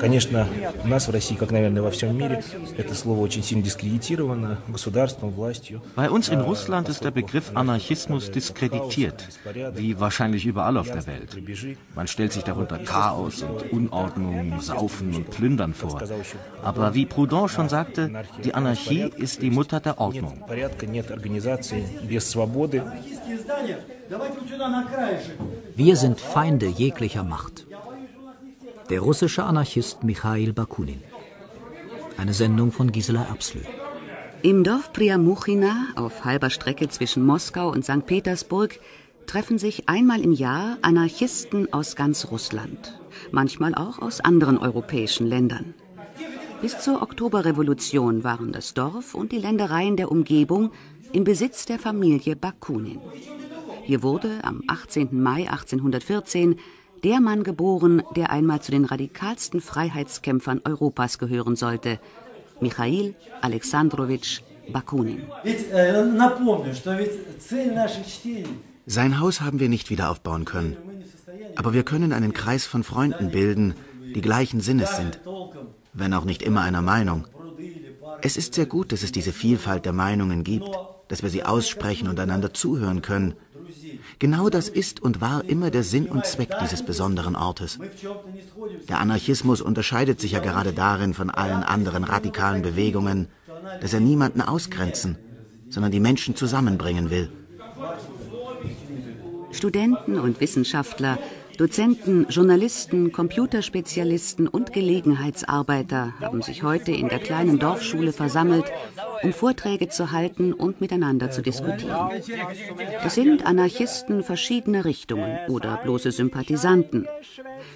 Конечно, у нас в России, как, наверное, во всем мире, это слово очень сильно дискредитировано государством, властью. Bei uns in Russland ist der Begriff Anarchismus diskreditiert, wie wahrscheinlich überall auf der Welt. Man stellt sich darunter Chaos und Unordnung, Saufen und Plündern vor. Aber wie Proudhon schon sagte, die Anarchie ist die Mutter der Ordnung. Нет порядка, нет организации без свободы. Wir sind Feinde jeglicher Macht. Der russische Anarchist Michail Bakunin. Eine Sendung von Gisela Erbslö. Im Dorf Priamuchina, auf halber Strecke zwischen Moskau und St. Petersburg, treffen sich einmal im Jahr Anarchisten aus ganz Russland, manchmal auch aus anderen europäischen Ländern. Bis zur Oktoberrevolution waren das Dorf und die Ländereien der Umgebung im Besitz der Familie Bakunin. Hier wurde am 18. Mai 1814 der Mann geboren, der einmal zu den radikalsten Freiheitskämpfern Europas gehören sollte, Michail Alexandrowitsch Bakunin. Э, Sein Haus haben wir nicht wieder aufbauen können. Aber wir können einen Kreis von Freunden bilden, die gleichen Sinnes sind, wenn auch nicht immer einer Meinung. Es ist sehr gut, dass es diese Vielfalt der Meinungen gibt, dass wir sie aussprechen und einander zuhören können, Genau das ist und war immer der Sinn und Zweck dieses besonderen Ortes. Der Anarchismus unterscheidet sich ja gerade darin von allen anderen radikalen Bewegungen, dass er niemanden ausgrenzen, sondern die Menschen zusammenbringen will. Studenten und Wissenschaftler Dozenten, Journalisten, Computerspezialisten und Gelegenheitsarbeiter haben sich heute in der kleinen Dorfschule versammelt, um Vorträge zu halten und miteinander zu diskutieren. Es sind Anarchisten verschiedener Richtungen oder bloße Sympathisanten.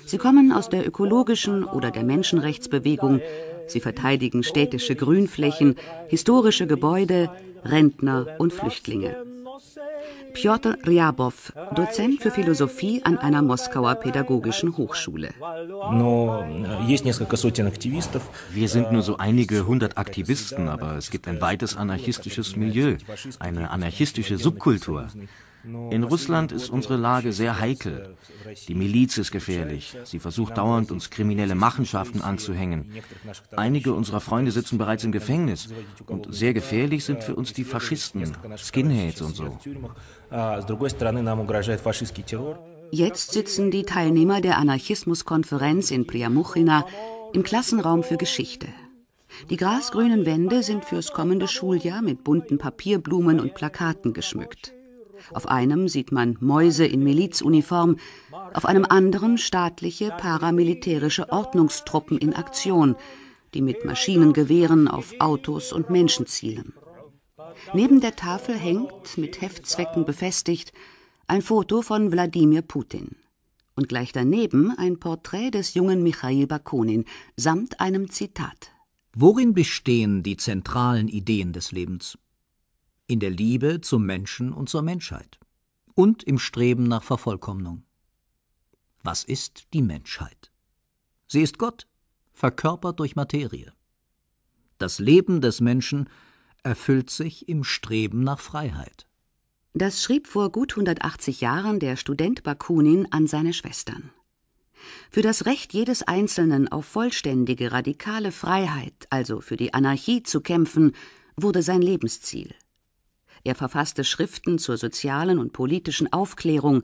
Sie kommen aus der ökologischen oder der Menschenrechtsbewegung. Sie verteidigen städtische Grünflächen, historische Gebäude, Rentner und Flüchtlinge. Piotr Ryabov, Dozent für Philosophie an einer Moskauer pädagogischen Hochschule. Wir sind nur so einige hundert Aktivisten, aber es gibt ein weites anarchistisches Milieu, eine anarchistische Subkultur. In Russland ist unsere Lage sehr heikel. Die Miliz ist gefährlich. Sie versucht dauernd, uns kriminelle Machenschaften anzuhängen. Einige unserer Freunde sitzen bereits im Gefängnis. Und sehr gefährlich sind für uns die Faschisten, Skinheads und so. Jetzt sitzen die Teilnehmer der Anarchismuskonferenz in Priamuchina im Klassenraum für Geschichte. Die grasgrünen Wände sind fürs kommende Schuljahr mit bunten Papierblumen und Plakaten geschmückt. Auf einem sieht man Mäuse in Milizuniform, auf einem anderen staatliche paramilitärische Ordnungstruppen in Aktion, die mit Maschinengewehren auf Autos und Menschen zielen. Neben der Tafel hängt, mit Heftzwecken befestigt, ein Foto von Wladimir Putin. Und gleich daneben ein Porträt des jungen Michail Bakunin samt einem Zitat. Worin bestehen die zentralen Ideen des Lebens? in der Liebe zum Menschen und zur Menschheit und im Streben nach Vervollkommnung. Was ist die Menschheit? Sie ist Gott, verkörpert durch Materie. Das Leben des Menschen erfüllt sich im Streben nach Freiheit. Das schrieb vor gut 180 Jahren der Student Bakunin an seine Schwestern. Für das Recht jedes Einzelnen auf vollständige radikale Freiheit, also für die Anarchie zu kämpfen, wurde sein Lebensziel. Er verfasste Schriften zur sozialen und politischen Aufklärung,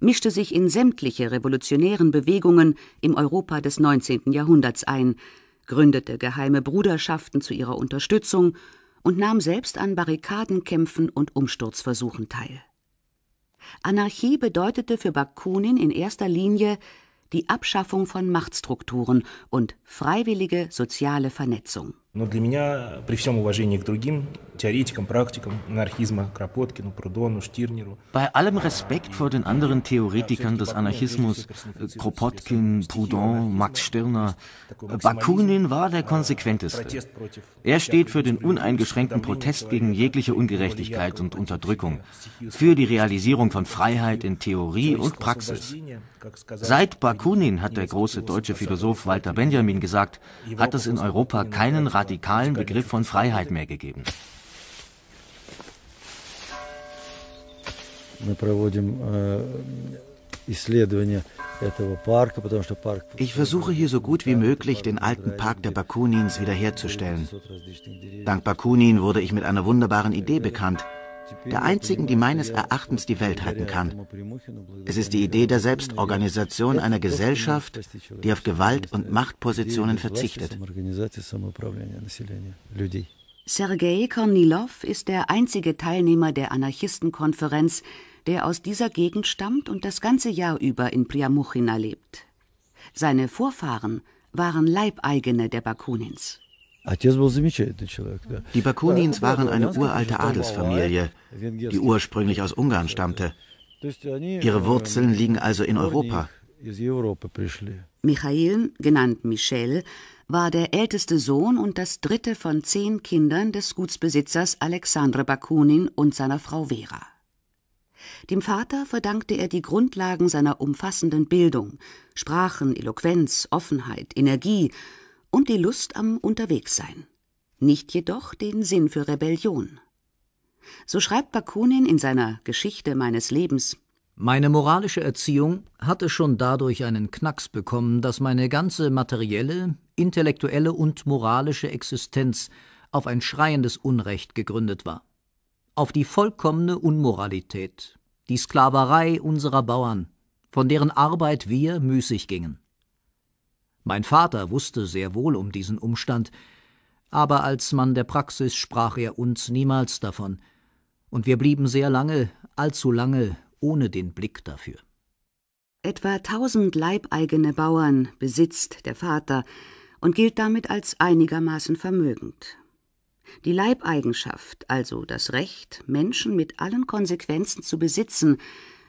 mischte sich in sämtliche revolutionären Bewegungen im Europa des 19. Jahrhunderts ein, gründete geheime Bruderschaften zu ihrer Unterstützung und nahm selbst an Barrikadenkämpfen und Umsturzversuchen teil. Anarchie bedeutete für Bakunin in erster Linie die Abschaffung von Machtstrukturen und freiwillige soziale Vernetzung Но для меня, при всем уважении к другим Theoretikern, Praktikern, Anarchisma, Krapotkinu, Proudhonu, Stirneru. Bei allem Respekt vor den anderen Theoretikern des Anarchismus, Kropotkin, Proudhon, Max Stirner, Bakunin war der konsequenteste. Er steht für den uneingeschränkten Protest gegen jegliche Ungerechtigkeit und Unterdrückung, für die Realisierung von Freiheit in Theorie und Praxis. Seit Bakunin, hat der große deutsche Philosoph Walter Benjamin gesagt, hat es in Europa keinen Rat radikalen Begriff von Freiheit mehr gegeben. Э, ich versuche hier so gut wie möglich den alten Park der Bakunins wiederherzustellen. Dank Bakunin wurde ich mit einer wunderbaren Idee э, bekannt, der einzigen, die meines Erachtens die Welt retten kann. Es ist die Idee der Selbstorganisation einer Gesellschaft, die auf Gewalt und Machtpositionen verzichtet. Sergei Kornilov ist der einzige Teilnehmer der Anarchistenkonferenz, der aus dieser Gegend stammt und das ganze Jahr über in Priamuchina lebt. Seine Vorfahren waren Leibeigene der Bakunins. Die Bakunins waren eine uralte Adelsfamilie, die ursprünglich aus Ungarn stammte. Ihre э, Wurzeln liegen also in Europa. Michael, genannt Michel, war der älteste Sohn und das dritte von zehn Kindern des Gutsbesitzers Alexandre Bakunin und seiner Frau Vera. Dem Vater verdankte er die Grundlagen seiner umfassenden Bildung, Sprachen, Eloquenz, Offenheit, Energie und die Lust am Unterwegssein, nicht jedoch den Sinn für Rebellion. So schreibt Bakunin in seiner Geschichte meines Lebens meine moralische Erziehung hatte schon dadurch einen Knacks bekommen, dass meine ganze materielle, intellektuelle und moralische Existenz auf ein schreiendes Unrecht gegründet war. Auf die vollkommene Unmoralität, die Sklaverei unserer Bauern, von deren Arbeit wir müßig gingen. Mein Vater wusste sehr wohl um diesen Umstand, aber als Mann der Praxis sprach er uns niemals davon, und wir blieben sehr lange, allzu lange, ohne den Blick dafür. Etwa tausend leibeigene Bauern besitzt der Vater und gilt damit als einigermaßen vermögend. Die Leibeigenschaft, also das Recht, Menschen mit allen Konsequenzen zu besitzen,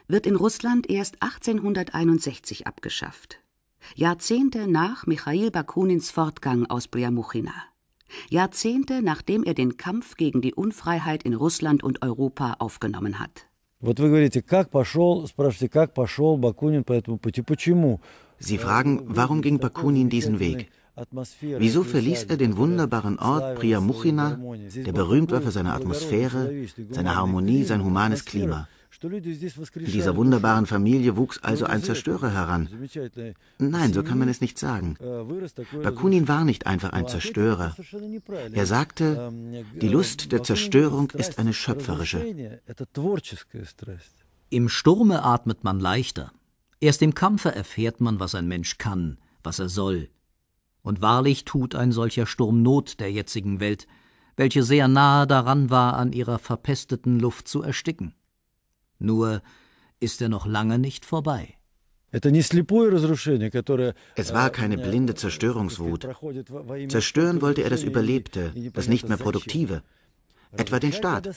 wird in Russland erst 1861 abgeschafft. Jahrzehnte nach Michail Bakunins Fortgang aus Priamuchina. Jahrzehnte nachdem er den Kampf gegen die Unfreiheit in Russland und Europa aufgenommen hat. Sie fragen, warum ging Bakunin diesen Weg? Wieso verließ er den wunderbaren Ort Priamuchina, der berühmt war für seine Atmosphäre, seine Harmonie, sein humanes Klima? Dieser wunderbaren Familie wuchs also ein Zerstörer heran. Nein, so kann man es nicht sagen. Э, Bakunin war nicht einfach ein Zerstörer. Er sagte, э, die Lust der Zerstörung ist eine schöpferische. Im Sturme atmet man leichter. Erst im Kampfe erfährt man, was ein Mensch kann, was er soll. Und wahrlich tut ein solcher Sturm Not der jetzigen Welt, welche sehr nahe daran war, an ihrer verpesteten Luft zu ersticken. Nur ist er noch lange nicht vorbei. Es war э, keine blinde Zerstörungswut. Zerstören wollte er das Überlebte, das nicht mehr Produktive, etwa den Staat.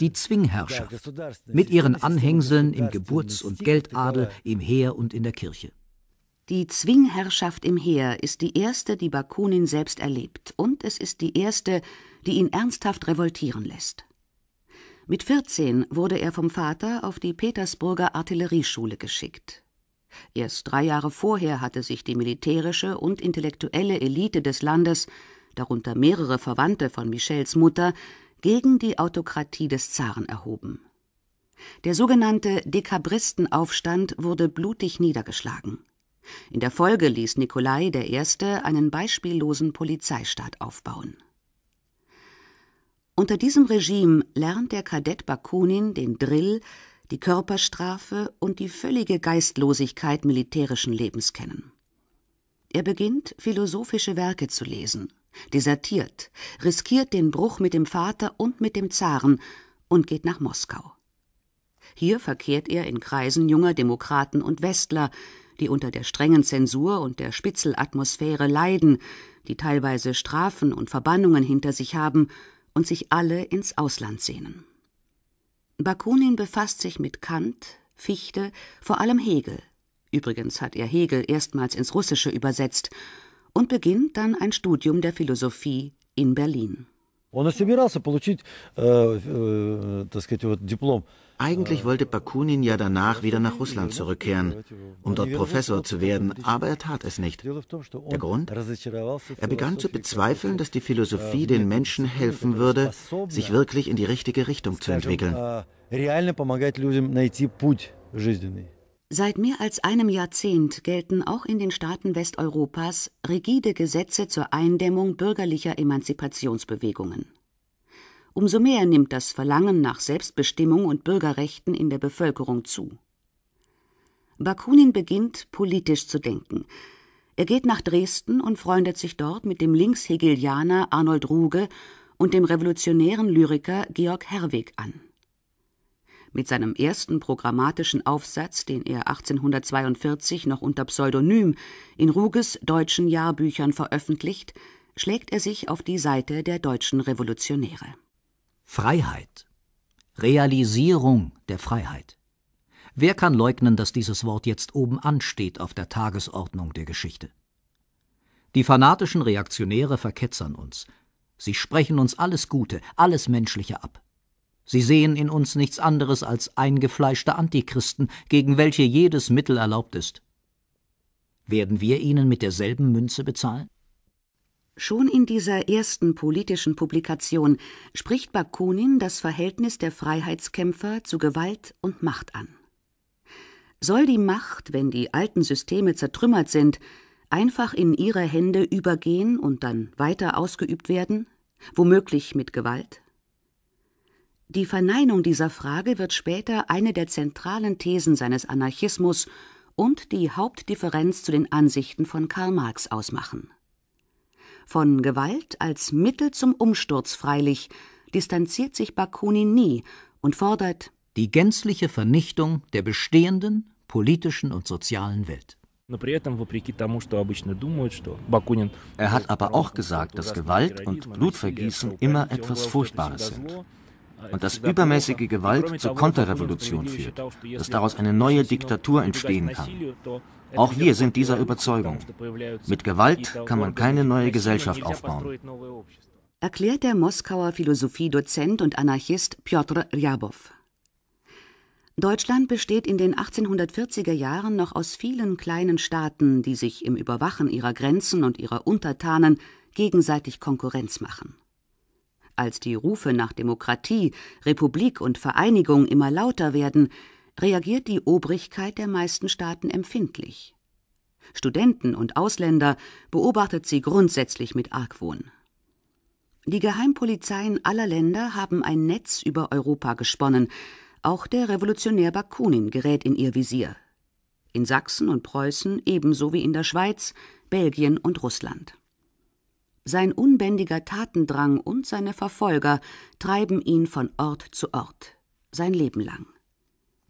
Die Zwingherrschaft mit ihren Anhängseln im Geburts- und Geldadel, im Heer und in der Kirche. Die Zwingherrschaft im Heer ist die erste, die Bakunin selbst erlebt, und es ist die erste, die ihn ernsthaft revoltieren lässt. Mit 14 wurde er vom Vater auf die Petersburger Artillerieschule geschickt. Erst drei Jahre vorher hatte sich die militärische und intellektuelle Elite des Landes, darunter mehrere Verwandte von Michels Mutter, gegen die Autokratie des Zaren erhoben. Der sogenannte Dekabristenaufstand wurde blutig niedergeschlagen. In der Folge ließ Nikolai I. einen beispiellosen Polizeistaat aufbauen unter diesem Regime lernt der Kadett Bakunin den Drill, die Körperstrafe und die völlige Geistlosigkeit militärischen Lebens kennen. Er beginnt, philosophische Werke zu lesen, desertiert, riskiert den Bruch mit dem Vater und mit dem Zaren und geht nach Moskau. Hier verkehrt er in Kreisen junger Demokraten und Westler, die unter der strengen Zensur und der Spitzelatmosphäre leiden, die teilweise Strafen und Verbannungen hinter sich haben und sich alle ins Ausland sehnen. Bakunin befasst sich mit Kant, Fichte, vor allem Hegel. Übrigens hat er Hegel erstmals ins Russische übersetzt und beginnt dann ein Studium der Philosophie in Berlin. Он и собирался получить, э, э, так сказать, вот eigentlich wollte Bakunin ja danach wieder nach Russland zurückkehren, um dort Professor zu werden, aber er tat es nicht. Der Grund? Er begann zu bezweifeln, dass die Philosophie den Menschen helfen würde, sich wirklich in die richtige Richtung zu entwickeln. Seit mehr als einem Jahrzehnt gelten auch in den Staaten Westeuropas rigide Gesetze zur Eindämmung bürgerlicher Emanzipationsbewegungen umso mehr nimmt das Verlangen nach Selbstbestimmung und Bürgerrechten in der Bevölkerung zu. Bakunin beginnt, politisch zu denken. Er geht nach Dresden und freundet sich dort mit dem Linkshegelianer Arnold Ruge und dem revolutionären Lyriker Georg Herwig an. Mit seinem ersten programmatischen Aufsatz, den er 1842 noch unter Pseudonym in Ruges deutschen Jahrbüchern veröffentlicht, schlägt er sich auf die Seite der deutschen Revolutionäre. Freiheit. Realisierung der Freiheit. Wer kann leugnen, dass dieses Wort jetzt oben ansteht auf der Tagesordnung der Geschichte? Die fanatischen Reaktionäre verketzern uns. Sie sprechen uns alles Gute, alles Menschliche ab. Sie sehen in uns nichts anderes als eingefleischte Antichristen, gegen welche jedes Mittel erlaubt ist. Werden wir ihnen mit derselben Münze bezahlen? Schon in dieser ersten politischen Publikation spricht Bakunin das Verhältnis der Freiheitskämpfer zu Gewalt und Macht an. Soll die Macht, wenn die alten Systeme zertrümmert sind, einfach in ihre Hände übergehen und dann weiter ausgeübt werden, womöglich mit Gewalt? Die Verneinung dieser Frage wird später eine der zentralen Thesen seines Anarchismus und die Hauptdifferenz zu den Ansichten von Karl Marx ausmachen von Gewalt als Mittel zum Umsturz freilich distanziert sich Bakunin nie und fordert die gänzliche Vernichtung der bestehenden politischen und sozialen Welt. Er hat aber auch gesagt, dass Gewalt und Blutvergießen immer etwas Furchtbares sind und dass übermäßige Gewalt zur Konterrevolution führt, dass daraus eine neue Diktatur entstehen kann. Auch wir sind dieser Überzeugung. Mit Gewalt kann man keine neue Gesellschaft aufbauen. Erklärt der Moskauer Philosophiedozent und Anarchist Piotr Rjabow. Deutschland besteht in den 1840er Jahren noch aus vielen kleinen Staaten, die sich im Überwachen ihrer Grenzen und ihrer Untertanen gegenseitig Konkurrenz machen als die Rufe nach Demokratie, Republik und Vereinigung immer lauter werden, reagiert die Obrigkeit der meisten Staaten empfindlich. Studenten und Ausländer beobachtet sie grundsätzlich mit Argwohn. Die Geheimpolizeien aller Länder haben ein Netz über Europa gesponnen. Auch der Revolutionär Bakunin gerät in ihr Visier. In Sachsen und Preußen ebenso wie in der Schweiz, Belgien und Russland. Sein unbändiger Tatendrang und seine Verfolger treiben ihn von Ort zu Ort, sein Leben lang.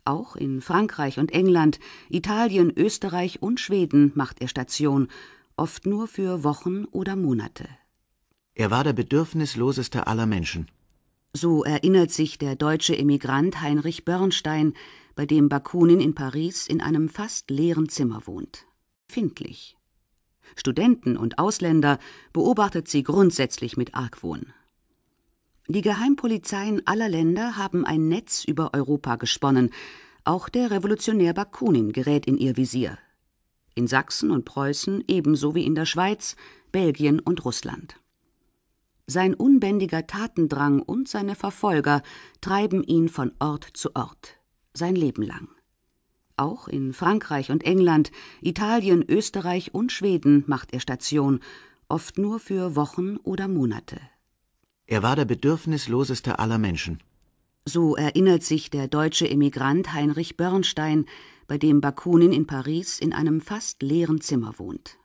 Auch in Frankreich und England, Italien, Österreich und Schweden macht er Station, oft nur für Wochen oder Monate. Er war der bedürfnisloseste aller Menschen. So erinnert sich der deutsche Emigrant Heinrich Börnstein, bei dem Bakunin in Paris in einem fast leeren Zimmer wohnt. Findlich. Studenten und Ausländer beobachtet sie grundsätzlich mit Argwohn. Die Geheimpolizeien aller Länder haben ein Netz über Europa gesponnen. Auch der Revolutionär Bakunin gerät in ihr Visier. In Sachsen und Preußen ebenso wie in der Schweiz, Belgien und Russland. Sein unbändiger Tatendrang und seine Verfolger treiben ihn von Ort zu Ort, sein Leben lang. Auch in Frankreich und England, Italien, Österreich und Schweden macht er Station, oft nur für Wochen oder Monate. Er war der bedürfnisloseste aller Menschen. So erinnert sich der deutsche Emigrant Heinrich Börnstein, bei dem Bakunin in Paris in einem fast leeren Zimmer wohnt.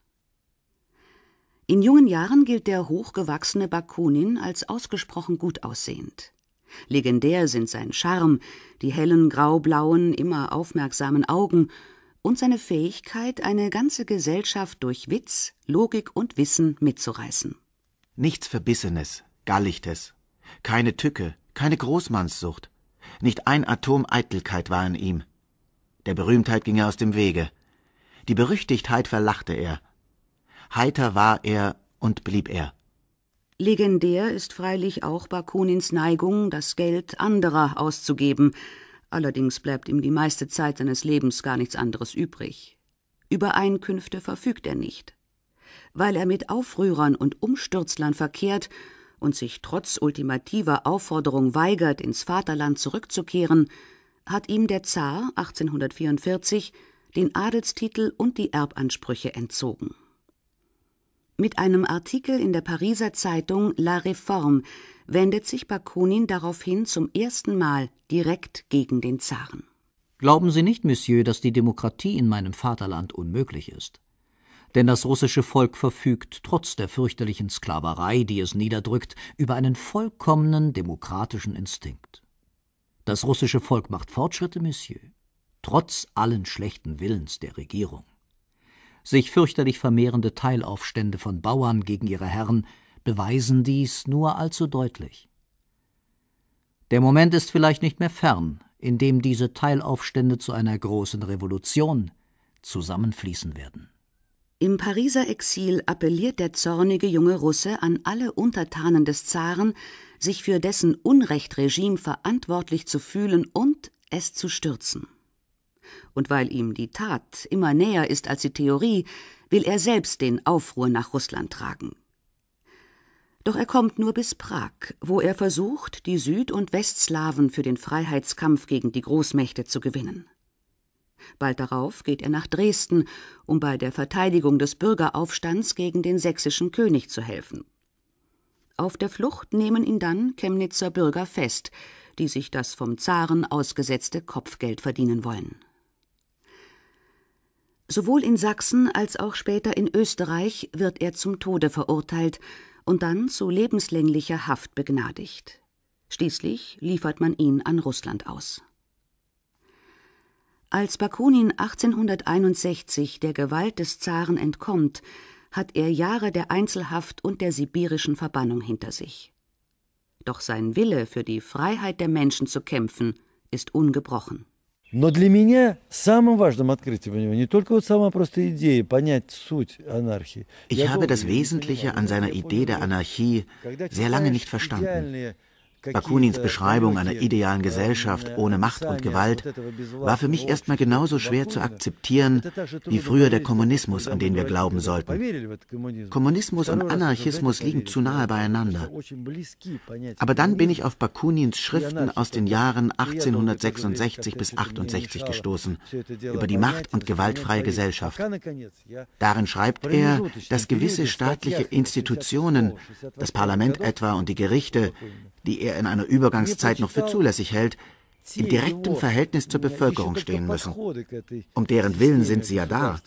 In jungen Jahren gilt der hochgewachsene Bakunin als ausgesprochen gut aussehend. Legendär sind sein Charme, die hellen, graublauen, immer aufmerksamen Augen und seine Fähigkeit, eine ganze Gesellschaft durch Witz, Logik und Wissen mitzureißen. Nichts Verbissenes, Gallichtes, keine Tücke, keine Großmannssucht, nicht ein Atom Eitelkeit war in ihm. Der Berühmtheit ging er aus dem Wege. Die Berüchtigtheit verlachte er. Heiter war er und blieb er. Legendär ist freilich auch Bakunins Neigung, das Geld anderer auszugeben, allerdings bleibt ihm die meiste Zeit seines Lebens gar nichts anderes übrig. Über Einkünfte verfügt er nicht. Weil er mit Aufrührern und Umstürzlern verkehrt und sich trotz ultimativer Aufforderung weigert, ins Vaterland zurückzukehren, hat ihm der Zar 1844 den Adelstitel und die Erbansprüche entzogen mit einem Artikel in der Pariser Zeitung La Réforme wendet sich Bakunin daraufhin zum ersten Mal direkt gegen den Zaren. Glauben Sie nicht, Monsieur, dass die Demokratie in meinem Vaterland unmöglich ist. Denn das russische Volk verfügt, trotz der fürchterlichen Sklaverei, die es niederdrückt, über einen vollkommenen demokratischen Instinkt. Das russische Volk macht Fortschritte, Monsieur, trotz allen schlechten Willens der Regierung sich fürchterlich vermehrende Teilaufstände von Bauern gegen ihre Herren beweisen dies nur allzu deutlich. Der Moment ist vielleicht nicht mehr fern, in dem diese Teilaufstände zu einer großen Revolution zusammenfließen werden. Im Pariser Exil appelliert der zornige junge Russe an alle Untertanen des Zaren, sich für dessen Unrechtregime verantwortlich zu fühlen und es zu stürzen und weil ihm die Tat immer näher ist als die Theorie, will er selbst den Aufruhr nach Russland tragen. Doch er kommt nur bis Prag, wo er versucht, die Süd- und Westslawen für den Freiheitskampf gegen die Großmächte zu gewinnen. Bald darauf geht er nach Dresden, um bei der Verteidigung des Bürgeraufstands gegen den sächsischen König zu helfen. Auf der Flucht nehmen ihn dann Chemnitzer Bürger fest, die sich das vom Zaren ausgesetzte Kopfgeld verdienen wollen. Sowohl in Sachsen als auch später in Österreich wird er zum Tode verurteilt und dann zu lebenslänglicher Haft begnadigt. Schließlich liefert man ihn an Russland aus. Als Bakunin 1861 der Gewalt des Zaren entkommt, hat er Jahre der Einzelhaft und der sibirischen Verbannung hinter sich. Doch sein Wille, für die Freiheit der Menschen zu kämpfen, ist ungebrochen. Но для меня самым важным открытием у него не только вот самая просто идея, понять суть анархии. Ich habe das Wesentliche an seiner Idee der Anarchie sehr lange nicht verstanden. Bakunins Beschreibung einer idealen Gesellschaft äh, ohne Macht und Gewalt war für mich erstmal genauso schwer zu akzeptieren wie früher der Kommunismus, an den wir glauben sollten. Kommunismus und Anarchismus liegen zu nahe beieinander. Aber dann bin ich auf Bakunins Schriften aus den Jahren 1866 bis 68 gestoßen über die Macht und gewaltfreie Gesellschaft. Darin schreibt er, dass gewisse staatliche Institutionen, das Parlament etwa und die Gerichte, die er in einer Übergangszeit noch für zulässig hält, im direktem Verhältnis zur Bevölkerung stehen müssen. Um deren Willen sind sie ja da.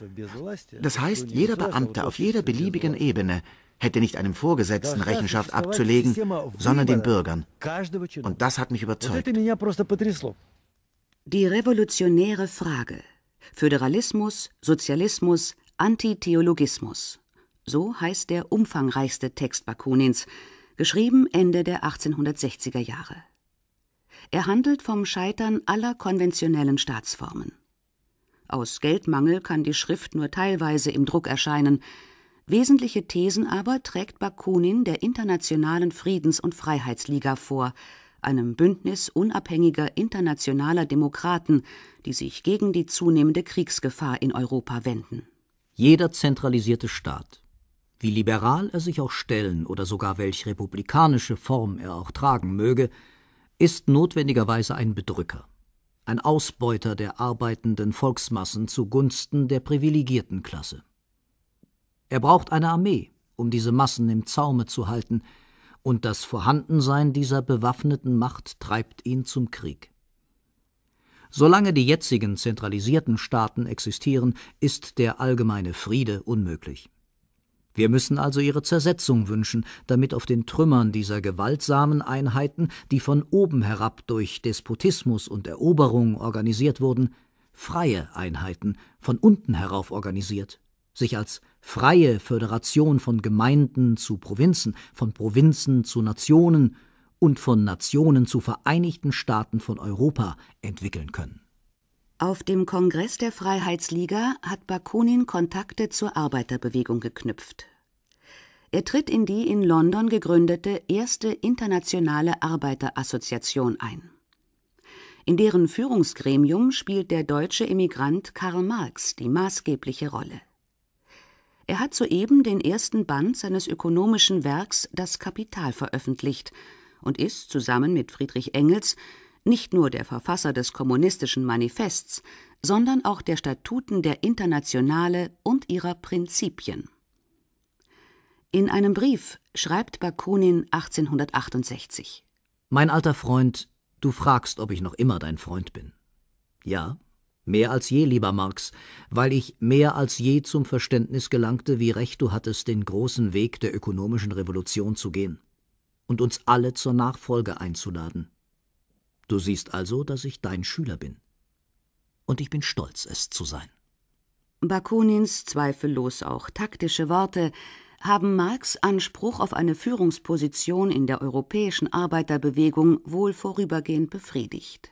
Das heißt, jeder Beamte auf jeder beliebigen Ebene hätte nicht einem Vorgesetzten Rechenschaft abzulegen, sondern den Bürgern. Und das hat mich überzeugt. Die revolutionäre Frage. Föderalismus, Sozialismus, Antitheologismus. So heißt der umfangreichste Text Bakunins, geschrieben Ende der 1860er Jahre. Er handelt vom Scheitern aller konventionellen Staatsformen. Aus Geldmangel kann die Schrift nur teilweise im Druck erscheinen. Wesentliche Thesen aber trägt Bakunin der Internationalen Friedens- und Freiheitsliga vor, einem Bündnis unabhängiger internationaler Demokraten, die sich gegen die zunehmende Kriegsgefahr in Europa wenden. Jeder zentralisierte Staat wie liberal er sich auch stellen oder sogar welch republikanische Form er auch tragen möge, ist notwendigerweise ein Bedrücker, ein Ausbeuter der arbeitenden Volksmassen zugunsten der privilegierten Klasse. Er braucht eine Armee, um diese Massen im Zaume zu halten, und das Vorhandensein dieser bewaffneten Macht treibt ihn zum Krieg. Solange die jetzigen zentralisierten Staaten existieren, ist der allgemeine Friede unmöglich. Wir müssen also ihre Zersetzung wünschen, damit auf den Trümmern dieser gewaltsamen Einheiten, die von oben herab durch Despotismus und Eroberung organisiert wurden, freie Einheiten, von unten herauf organisiert, sich als freie Föderation von Gemeinden zu Provinzen, von Provinzen zu Nationen und von Nationen zu Vereinigten Staaten von Europa entwickeln können auf dem Kongress der Freiheitsliga hat Bakunin Kontakte zur Arbeiterbewegung geknüpft. Er tritt in die in London gegründete erste internationale Arbeiterassoziation ein. In deren Führungsgremium spielt der deutsche Emigrant Karl Marx die maßgebliche Rolle. Er hat soeben den ersten Band seines ökonomischen Werks Das Kapital veröffentlicht und ist zusammen mit Friedrich Engels nicht nur der Verfasser des Kommunistischen Manifests, sondern auch der Statuten der Internationale und ihrer Prinzipien. In einem Brief schreibt Bakunin 1868 Mein alter Freund, du fragst, ob ich noch immer dein Freund bin. Ja, mehr als je, lieber Marx, weil ich mehr als je zum Verständnis gelangte, wie recht du hattest, den großen Weg der ökonomischen Revolution zu gehen und uns alle zur Nachfolge einzuladen. Du siehst also, dass ich dein Schüler bin. Und ich bin stolz, es zu sein. Bakunins zweifellos auch taktische Worte haben Marx Anspruch auf eine Führungsposition in der europäischen Arbeiterbewegung wohl vorübergehend befriedigt.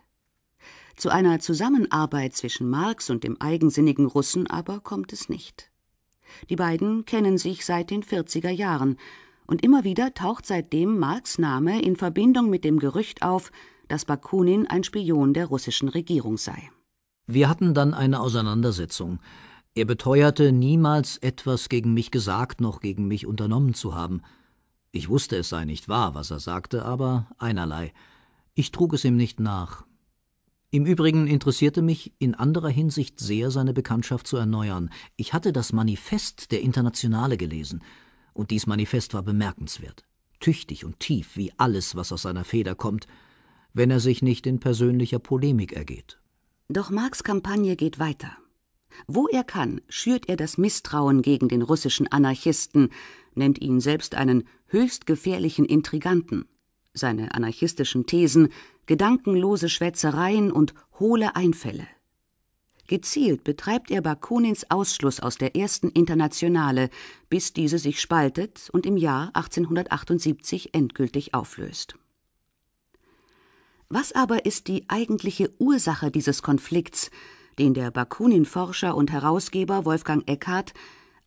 Zu einer Zusammenarbeit zwischen Marx und dem eigensinnigen Russen aber kommt es nicht. Die beiden kennen sich seit den 40er Jahren und immer wieder taucht seitdem Marx Name in Verbindung mit dem Gerücht auf, dass Bakunin ein Spion der russischen Regierung sei. Wir hatten dann eine Auseinandersetzung. Er beteuerte, niemals etwas gegen mich gesagt noch gegen mich unternommen zu haben. Ich wusste, es sei nicht wahr, was er sagte, aber einerlei. Ich trug es ihm nicht nach. Im Übrigen interessierte mich in anderer Hinsicht sehr, seine Bekanntschaft zu erneuern. Ich hatte das Manifest der Internationale gelesen, und dies Manifest war bemerkenswert, tüchtig und tief wie alles, was aus seiner Feder kommt, wenn er sich nicht in persönlicher Polemik ergeht. Doch Marx Kampagne geht weiter. Wo er kann, schürt er das Misstrauen gegen den russischen Anarchisten, nennt ihn selbst einen höchst gefährlichen Intriganten. Seine anarchistischen Thesen, gedankenlose Schwätzereien und hohle Einfälle. Gezielt betreibt er Bakunins Ausschluss aus der ersten Internationale, bis diese sich spaltet und im Jahr 1878 endgültig auflöst. Was aber ist die eigentliche Ursache dieses Konflikts, den der Bakunin-Forscher und Herausgeber Wolfgang Eckardt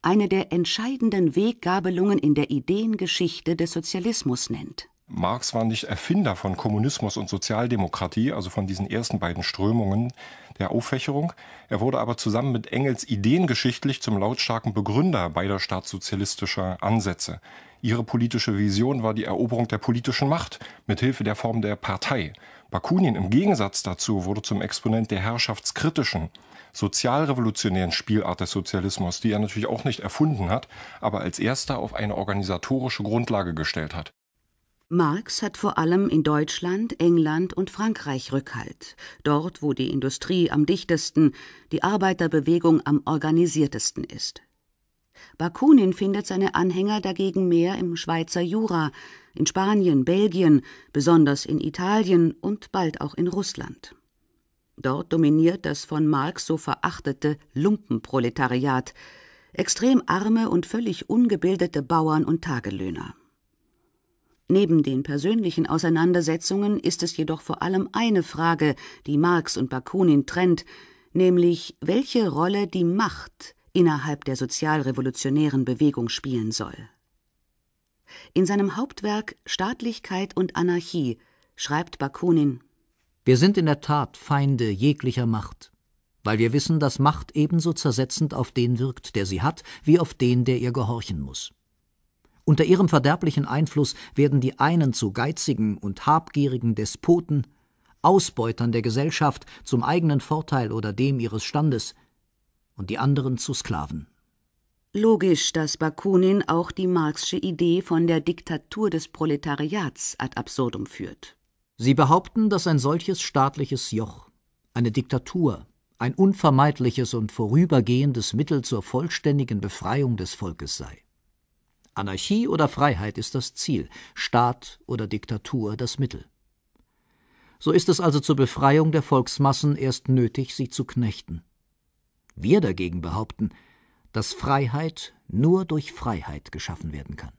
eine der entscheidenden Weggabelungen in der Ideengeschichte des Sozialismus nennt? Marx war nicht Erfinder von Kommunismus und Sozialdemokratie, also von diesen ersten beiden Strömungen der Auffächerung. Er wurde aber zusammen mit Engels ideengeschichtlich zum lautstarken Begründer beider staatssozialistischer Ansätze. Ihre politische Vision war die Eroberung der politischen Macht mithilfe der Form der Partei. Bakunin im Gegensatz dazu wurde zum Exponent der herrschaftskritischen, sozialrevolutionären Spielart des Sozialismus, die er natürlich auch nicht erfunden hat, aber als erster auf eine organisatorische Grundlage gestellt hat. Marx hat vor allem in Deutschland, England und Frankreich Rückhalt, dort wo die Industrie am dichtesten, die Arbeiterbewegung am organisiertesten ist. Bakunin findet seine Anhänger dagegen mehr im Schweizer Jura, in Spanien, Belgien, besonders in Italien und bald auch in Russland. Dort dominiert das von Marx so verachtete Lumpenproletariat, extrem arme und völlig ungebildete Bauern und Tagelöhner. Neben den persönlichen Auseinandersetzungen ist es jedoch vor allem eine Frage, die Marx und Bakunin trennt, nämlich welche Rolle die Macht innerhalb der sozialrevolutionären Bewegung spielen soll. In seinem Hauptwerk Staatlichkeit und Anarchie schreibt Bakunin Wir sind in der Tat Feinde jeglicher Macht, weil wir wissen, dass Macht ebenso zersetzend auf den wirkt, der sie hat, wie auf den, der ihr gehorchen muss. Unter ihrem verderblichen Einfluss werden die einen zu geizigen und habgierigen Despoten, Ausbeutern der Gesellschaft zum eigenen Vorteil oder dem ihres Standes, und die anderen zu Sklaven. Logisch, dass Bakunin auch die marxische Idee von der Diktatur des Proletariats ad absurdum führt. Sie behaupten, dass ein solches staatliches Joch, eine Diktatur, ein unvermeidliches und vorübergehendes Mittel zur vollständigen Befreiung des Volkes sei. Anarchie oder Freiheit ist das Ziel, Staat oder Diktatur das Mittel. So ist es also zur Befreiung der Volksmassen erst nötig, sie zu knechten. Wir dagegen behaupten, dass Freiheit nur durch Freiheit geschaffen werden kann.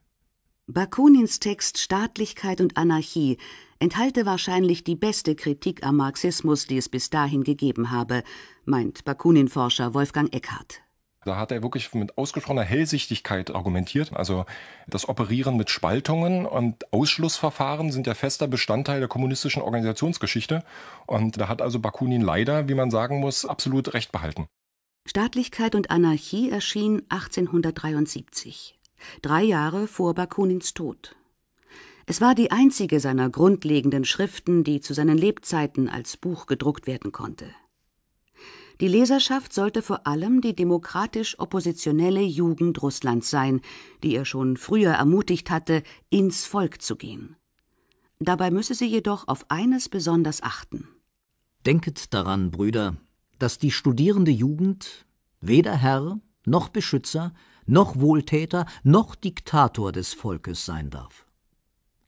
Bakunins Text Staatlichkeit und Anarchie enthalte wahrscheinlich die beste Kritik am Marxismus, die es bis dahin gegeben habe, meint Bakunin-Forscher Wolfgang Eckhardt. Da hat er wirklich mit ausgesprochener Hellsichtigkeit argumentiert. Also das Operieren mit Spaltungen und Ausschlussverfahren sind ja fester Bestandteil der kommunistischen Organisationsgeschichte. Und da hat also Bakunin leider, wie man sagen muss, absolut recht behalten. Staatlichkeit und Anarchie erschien 1873, drei Jahre vor Bakunins Tod. Es war die einzige seiner grundlegenden Schriften, die zu seinen Lebzeiten als Buch gedruckt werden konnte. Die Leserschaft sollte vor allem die demokratisch-oppositionelle Jugend Russlands sein, die er schon früher ermutigt hatte, ins Volk zu gehen. Dabei müsse sie jedoch auf eines besonders achten. Denket daran, Brüder, dass die studierende Jugend weder Herr noch Beschützer noch Wohltäter noch Diktator des Volkes sein darf,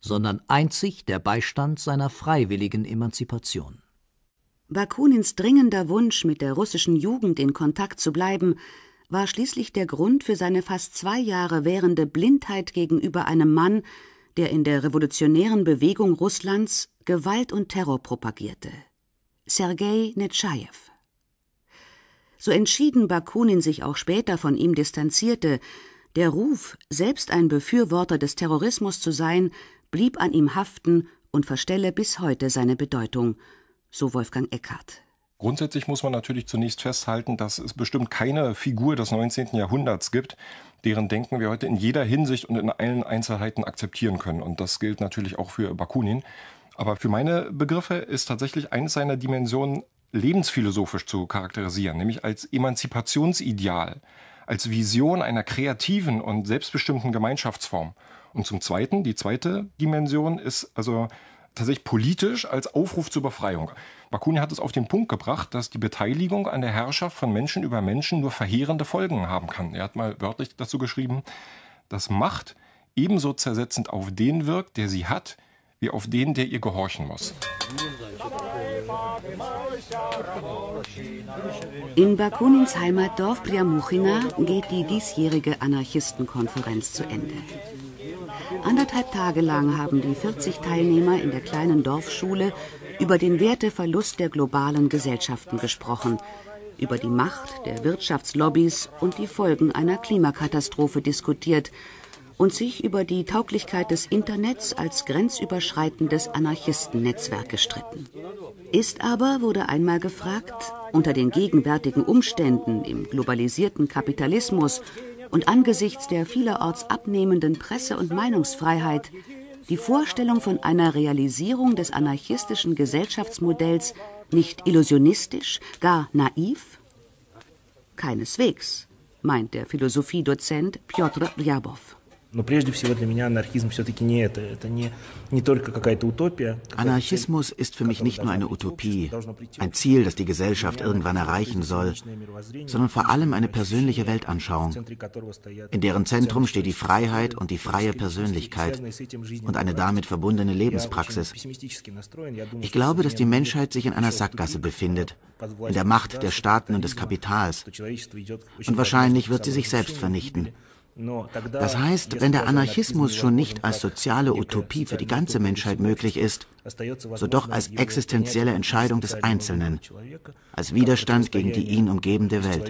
sondern einzig der Beistand seiner freiwilligen Emanzipation. Bakunins dringender Wunsch, mit der russischen Jugend in Kontakt zu bleiben, war schließlich der Grund für seine fast zwei Jahre währende Blindheit gegenüber einem Mann, der in der revolutionären Bewegung Russlands Gewalt und Terror propagierte. Sergei Netschajew. So entschieden Bakunin sich auch später von ihm distanzierte, der Ruf, selbst ein Befürworter des Terrorismus zu sein, blieb an ihm haften und verstelle bis heute seine Bedeutung – so Wolfgang Eckhardt. Grundsätzlich muss man natürlich zunächst festhalten, dass es bestimmt keine Figur des 19. Jahrhunderts gibt, deren Denken wir heute in jeder Hinsicht und in allen Einzelheiten akzeptieren können. Und das gilt natürlich auch für Bakunin. Aber für meine Begriffe ist tatsächlich eines seiner Dimensionen lebensphilosophisch zu charakterisieren, nämlich als Emanzipationsideal, als Vision einer kreativen und selbstbestimmten Gemeinschaftsform. Und zum Zweiten, die zweite Dimension ist also tatsächlich politisch als Aufruf zur Befreiung. Bakunin hat es auf den Punkt gebracht, dass die Beteiligung an der Herrschaft von Menschen über Menschen nur verheerende Folgen haben kann. Er hat mal wörtlich dazu geschrieben, dass Macht ebenso zersetzend auf den wirkt, der sie hat, wie auf den, der ihr gehorchen muss. In Bakunins Heimatdorf Priamuchina geht die diesjährige Anarchistenkonferenz zu Ende. Anderthalb Tage lang haben die 40 Teilnehmer in der kleinen Dorfschule über den Werteverlust der globalen Gesellschaften gesprochen, über die Macht der Wirtschaftslobbys und die Folgen einer Klimakatastrophe diskutiert und sich über die Tauglichkeit des Internets als grenzüberschreitendes Anarchistennetzwerk gestritten. Ist aber, wurde einmal gefragt, unter den gegenwärtigen Umständen im globalisierten Kapitalismus und angesichts der vielerorts abnehmenden Presse- und Meinungsfreiheit die Vorstellung von einer Realisierung des anarchistischen Gesellschaftsmodells nicht illusionistisch, gar naiv? Keineswegs, meint der Philosophiedozent Piotr Rjabow. Но прежде всего для меня анархизм все-таки не это. Это не, не только какая-то утопия. Anarchismus ist für mich nicht nur eine Utopie, ein Ziel, das die Gesellschaft irgendwann erreichen soll, sondern vor allem eine persönliche Weltanschauung, in deren Zentrum steht die Freiheit und die freie Persönlichkeit und eine damit verbundene Lebenspraxis. Ich glaube, dass die Menschheit sich in einer Sackgasse befindet, in der Macht der Staaten und des Kapitals. Und wahrscheinlich wird sie sich selbst vernichten. Das heißt, wenn der Anarchismus schon nicht als soziale Utopie für die ganze Menschheit möglich ist, so doch als existenzielle Entscheidung des Einzelnen, als Widerstand gegen die ihn umgebende Welt.